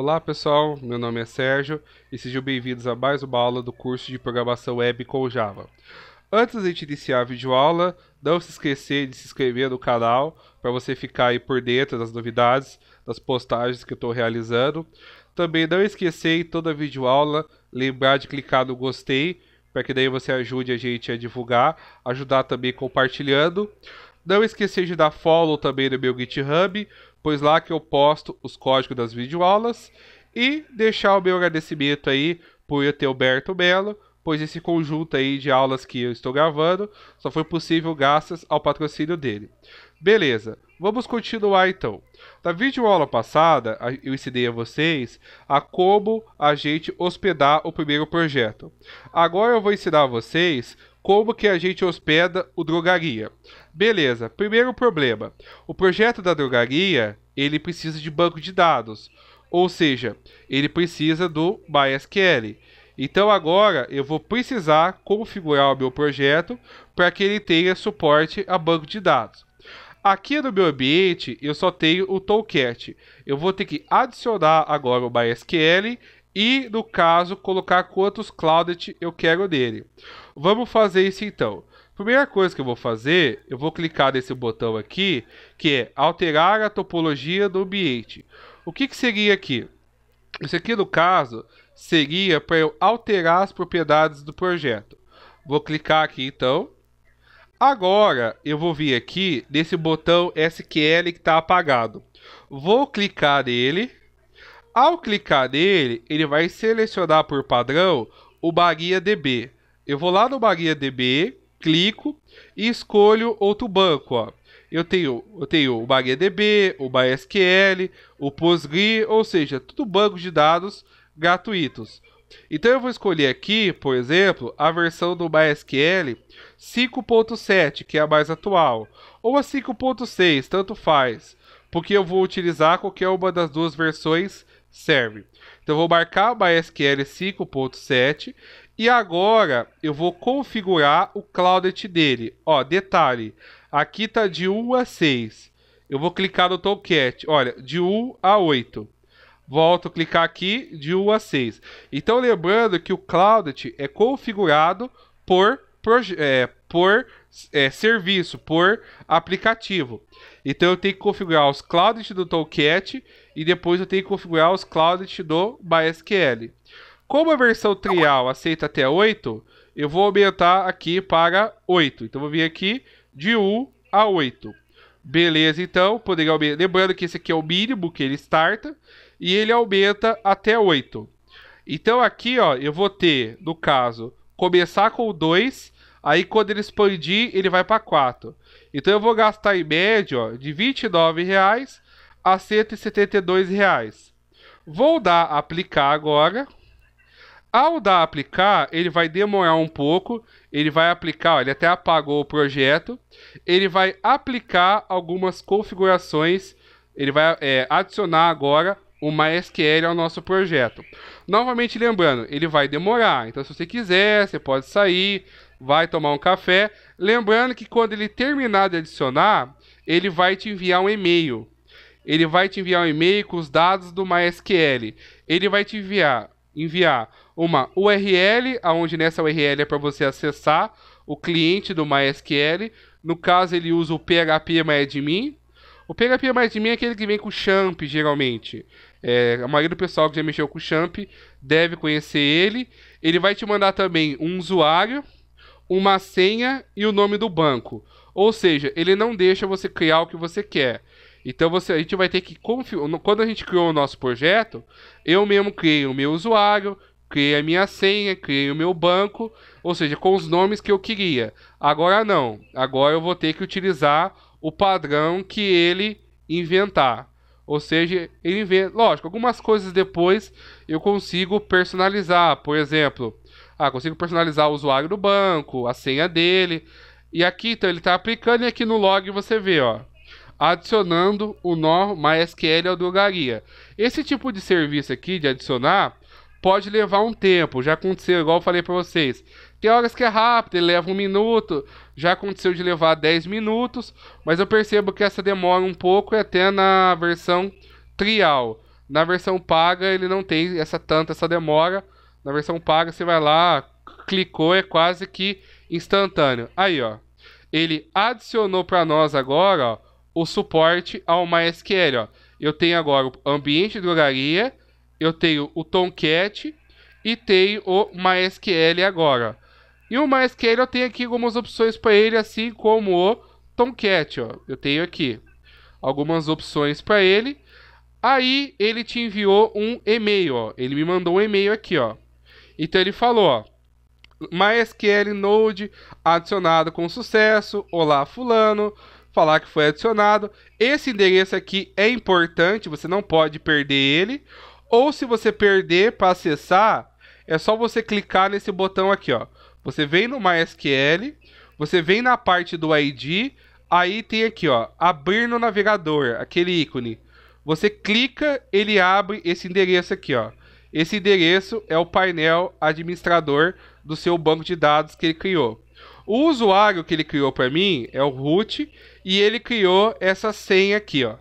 Olá pessoal, meu nome é Sérgio e sejam bem-vindos a mais uma aula do curso de Programação Web com Java. Antes de iniciar a videoaula, não se esquecer de se inscrever no canal para você ficar aí por dentro das novidades, das postagens que eu estou realizando. Também não esquecer em toda a videoaula lembrar de clicar no gostei para que daí você ajude a gente a divulgar, ajudar também compartilhando. Não esquecer de dar follow também no meu GitHub, pois lá que eu posto os códigos das videoaulas e deixar o meu agradecimento aí por eu ter o Berto Belo, pois esse conjunto aí de aulas que eu estou gravando só foi possível graças ao patrocínio dele. Beleza, vamos continuar então. Na videoaula passada, eu ensinei a vocês a como a gente hospedar o primeiro projeto. Agora eu vou ensinar a vocês como que a gente hospeda o drogaria. Beleza, primeiro problema. O projeto da drogaria, ele precisa de banco de dados. Ou seja, ele precisa do MySQL. Então agora eu vou precisar configurar o meu projeto para que ele tenha suporte a banco de dados. Aqui no meu ambiente eu só tenho o Tomcat. Eu vou ter que adicionar agora o MySQL e, no caso, colocar quantos cloudet eu quero dele. Vamos fazer isso então. Primeira coisa que eu vou fazer, eu vou clicar nesse botão aqui, que é alterar a topologia do ambiente. O que, que seria aqui? Isso aqui, no caso, seria para eu alterar as propriedades do projeto. Vou clicar aqui, então. Agora, eu vou vir aqui nesse botão SQL que está apagado. Vou clicar nele. Ao clicar nele, ele vai selecionar por padrão o MariaDB. Eu vou lá no MariaDB, clico e escolho outro banco, ó. Eu tenho, eu tenho o MariaDB, o MySQL, o Postgre, ou seja, tudo banco de dados gratuitos. Então eu vou escolher aqui, por exemplo, a versão do MySQL 5.7, que é a mais atual, ou a 5.6, tanto faz, porque eu vou utilizar qualquer uma das duas versões serve. Então eu vou marcar o MySQL 5.7 e agora eu vou configurar o Cloudet dele. Ó, detalhe, aqui tá de 1 a 6. Eu vou clicar no Tomcat, olha, de 1 a 8. Volto a clicar aqui de 1 a 6. Então lembrando que o Cloudet é configurado por, é, por é, serviço, por aplicativo. Então eu tenho que configurar os Cloudet do Tomcat e depois eu tenho que configurar os Cloudet do MySQL. Como a versão trial aceita até 8, eu vou aumentar aqui para 8. Então, vou vir aqui de 1 a 8. Beleza, então, poderia aumentar. Lembrando que esse aqui é o mínimo que ele starta. E ele aumenta até 8. Então, aqui, ó, eu vou ter, no caso, começar com 2. Aí, quando ele expandir, ele vai para 4. Então, eu vou gastar, em média, ó, de R$29,00 a R$172,00. Vou dar aplicar agora. Ao dar aplicar, ele vai demorar um pouco, ele vai aplicar, ó, ele até apagou o projeto, ele vai aplicar algumas configurações, ele vai é, adicionar agora o MySQL ao nosso projeto. Novamente lembrando, ele vai demorar, então se você quiser, você pode sair, vai tomar um café. Lembrando que quando ele terminar de adicionar, ele vai te enviar um e-mail. Ele vai te enviar um e-mail com os dados do MySQL. Ele vai te enviar enviar uma URL, aonde nessa URL é para você acessar o cliente do MySQL. No caso, ele usa o PHP MyAdmin. O PHP MyAdmin é aquele que vem com o champ, geralmente. É, a maioria do pessoal que já mexeu com o champ deve conhecer ele. Ele vai te mandar também um usuário, uma senha e o nome do banco. Ou seja, ele não deixa você criar o que você quer. Então você, a gente vai ter que Quando a gente criou o nosso projeto, eu mesmo criei o meu usuário, criei a minha senha, criei o meu banco, ou seja, com os nomes que eu queria. Agora não. Agora eu vou ter que utilizar o padrão que ele inventar. Ou seja, ele inventa. Lógico, algumas coisas depois eu consigo personalizar. Por exemplo, ah, consigo personalizar o usuário do banco, a senha dele. E aqui então ele está aplicando e aqui no log você vê, ó adicionando o nó MySQL ao drogaria. Esse tipo de serviço aqui de adicionar pode levar um tempo, já aconteceu, igual eu falei para vocês. Tem horas que é rápido, ele leva um minuto, já aconteceu de levar 10 minutos, mas eu percebo que essa demora um pouco e até na versão trial. Na versão paga ele não tem essa tanta essa demora. Na versão paga você vai lá, clicou, é quase que instantâneo. Aí, ó. Ele adicionou para nós agora, ó, o suporte ao MySQL. Ó. Eu tenho agora o ambiente drogaria, eu tenho o Tomcat e tenho o MySQL agora. E o MySQL eu tenho aqui algumas opções para ele, assim como o Tomcat. Ó. Eu tenho aqui algumas opções para ele. Aí ele te enviou um e-mail, ó. Ele me mandou um e-mail aqui, ó. Então ele falou, ó. MySQL Node adicionado com sucesso. Olá, fulano falar que foi adicionado. Esse endereço aqui é importante, você não pode perder ele. Ou se você perder para acessar, é só você clicar nesse botão aqui, ó. Você vem no MySQL, você vem na parte do ID, aí tem aqui, ó, abrir no navegador, aquele ícone. Você clica, ele abre esse endereço aqui, ó. Esse endereço é o painel administrador do seu banco de dados que ele criou. O usuário que ele criou para mim é o root e ele criou essa senha aqui, ó.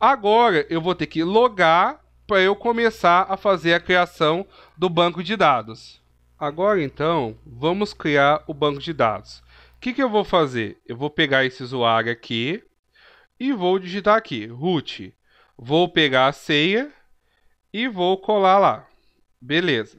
Agora eu vou ter que logar para eu começar a fazer a criação do banco de dados. Agora então, vamos criar o banco de dados. O que, que eu vou fazer? Eu vou pegar esse usuário aqui e vou digitar aqui, root. Vou pegar a senha e vou colar lá. Beleza.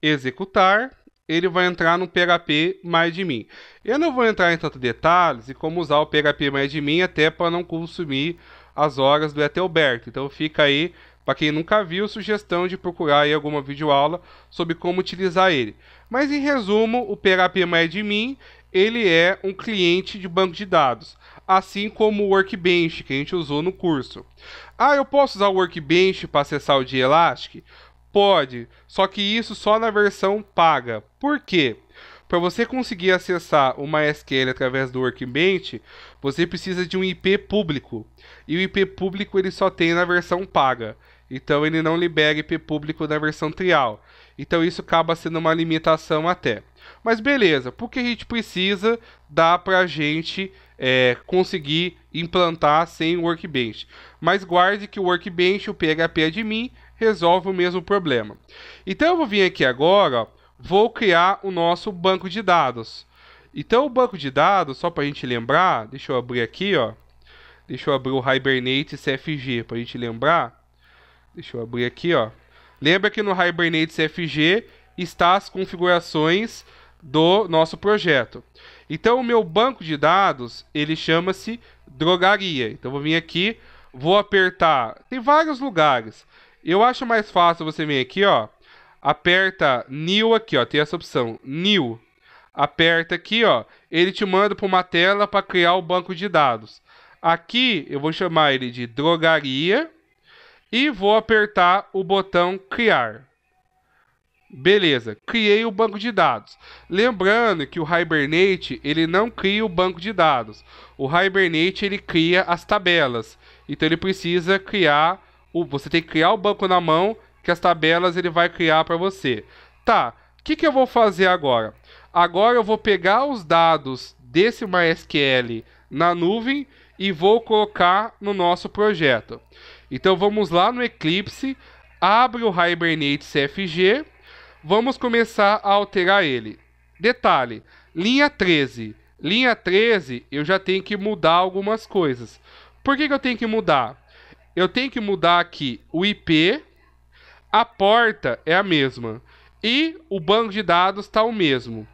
Executar ele vai entrar no PHP mais de mim. Eu não vou entrar em tantos detalhes e como usar o PHP mais de mim até para não consumir as horas do Etelberto. Então fica aí para quem nunca viu, sugestão de procurar aí alguma videoaula sobre como utilizar ele. Mas em resumo, o PHP mim ele é um cliente de banco de dados, assim como o Workbench que a gente usou no curso. Ah, eu posso usar o Workbench para acessar o de Elastic? pode, só que isso só na versão paga. Por quê? Para você conseguir acessar o MySQL através do Workbench, você precisa de um IP público. E o IP público ele só tem na versão paga. Então ele não libera IP público na versão trial. Então isso acaba sendo uma limitação até. Mas beleza, porque a gente precisa, dá para a gente é, conseguir implantar sem o Workbench. Mas guarde que o Workbench, o PHP Admin, resolve o mesmo problema. Então eu vou vir aqui agora, vou criar o nosso banco de dados. Então o banco de dados, só para a gente lembrar, deixa eu abrir aqui, ó. Deixa eu abrir o Hibernate CFG para a gente lembrar. Deixa eu abrir aqui, ó. Lembra que no Hibernate CFG está as configurações do nosso projeto. Então o meu banco de dados, ele chama-se drogaria. Então vou vir aqui, vou apertar, tem vários lugares. Eu acho mais fácil você vir aqui, ó. Aperta New aqui, ó. Tem essa opção, New. Aperta aqui, ó. Ele te manda para uma tela para criar o banco de dados. Aqui eu vou chamar ele de drogaria e vou apertar o botão criar. Beleza, criei o banco de dados. Lembrando que o Hibernate, ele não cria o banco de dados. O Hibernate, ele cria as tabelas. Então ele precisa criar você tem que criar o banco na mão que as tabelas ele vai criar para você. Tá, o que, que eu vou fazer agora? Agora eu vou pegar os dados desse MySQL na nuvem e vou colocar no nosso projeto. Então vamos lá no Eclipse, abre o Hibernate CFG, vamos começar a alterar ele. Detalhe, linha 13. Linha 13 eu já tenho que mudar algumas coisas. Por que, que eu tenho que mudar? eu tenho que mudar aqui o IP, a porta é a mesma e o banco de dados está o mesmo.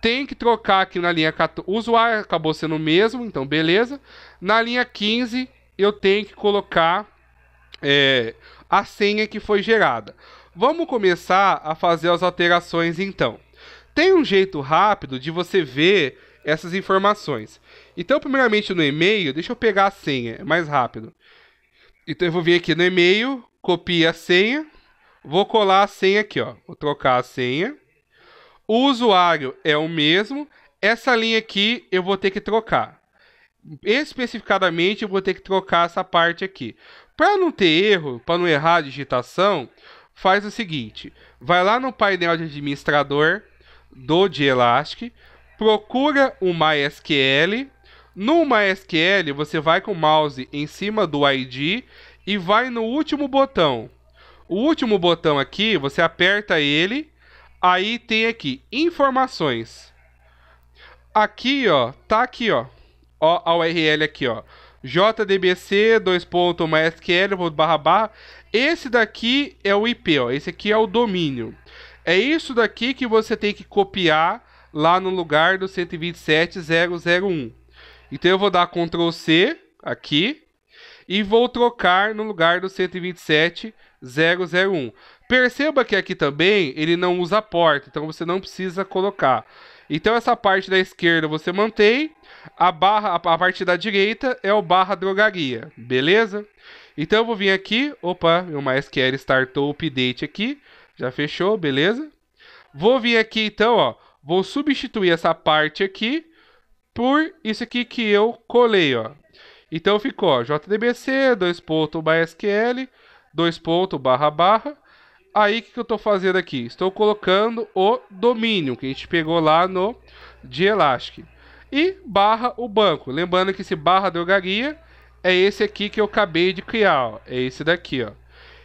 Tem que trocar aqui na linha 14. O usuário acabou sendo o mesmo, então beleza. Na linha 15, eu tenho que colocar é, a senha que foi gerada. Vamos começar a fazer as alterações então. Tem um jeito rápido de você ver essas informações. Então, primeiramente no e-mail, deixa eu pegar a senha, é mais rápido. Então eu vou vir aqui no e-mail, copia a senha, vou colar a senha aqui, ó. Vou trocar a senha. O usuário é o mesmo. Essa linha aqui eu vou ter que trocar. Especificadamente eu vou ter que trocar essa parte aqui. Para não ter erro, para não errar a digitação, faz o seguinte: vai lá no painel de administrador do de Elastic, procura o MySQL no MySQL, você vai com o mouse em cima do ID e vai no último botão. O último botão aqui, você aperta ele, aí tem aqui informações. Aqui, ó, tá aqui, ó. Ó a URL aqui, ó. JDBC, dois ponto, barra, Esse daqui é o IP, ó. Esse aqui é o domínio. É isso daqui que você tem que copiar lá no lugar do 127001. Então eu vou dar Ctrl C aqui e vou trocar no lugar do 127001. Perceba que aqui também ele não usa porta, então você não precisa colocar. Então essa parte da esquerda você mantém, a barra a parte da direita é o barra drogaria, beleza? Então eu vou vir aqui, opa, meu MySQL startou o update aqui, já fechou, beleza? Vou vir aqui então, ó, vou substituir essa parte aqui por isso aqui que eu colei, ó. Então ficou ó, JDBC, dois ponto MySQL, dois barra barra. Aí o que, que eu estou fazendo aqui? Estou colocando o domínio que a gente pegou lá no de Elastic. E barra o banco. Lembrando que esse barra drogaria é esse aqui que eu acabei de criar. Ó. É esse daqui. Ó.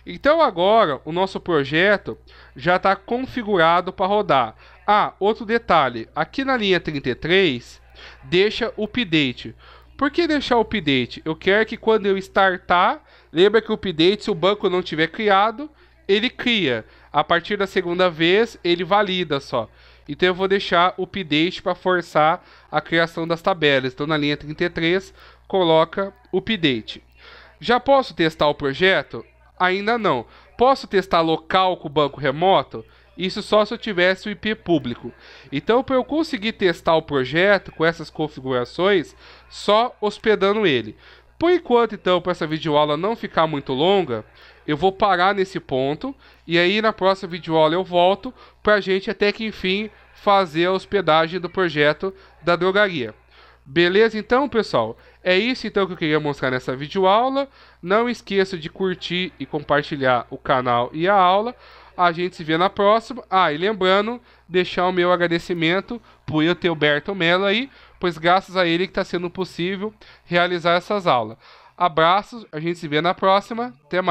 Então agora o nosso projeto já está configurado para rodar. Ah, outro detalhe. Aqui na linha 33 deixa o update. Por que deixar o update? Eu quero que quando eu startar, lembra que o update, se o banco não tiver criado, ele cria. A partir da segunda vez, ele valida só. Então eu vou deixar o update para forçar a criação das tabelas. Então na linha 33, coloca o update. Já posso testar o projeto? Ainda não. Posso testar local com o banco remoto? Isso só se eu tivesse o IP público. Então, para eu conseguir testar o projeto com essas configurações, só hospedando ele. Por enquanto, então, para essa videoaula não ficar muito longa, eu vou parar nesse ponto e aí na próxima videoaula eu volto para a gente até que enfim fazer a hospedagem do projeto da drogaria. Beleza então, pessoal? É isso então que eu queria mostrar nessa videoaula. Não esqueça de curtir e compartilhar o canal e a aula. A gente se vê na próxima. Ah, e lembrando, deixar o meu agradecimento para eu ter o Berto Mello aí, pois graças a ele que está sendo possível realizar essas aulas. Abraços, a gente se vê na próxima. Até mais.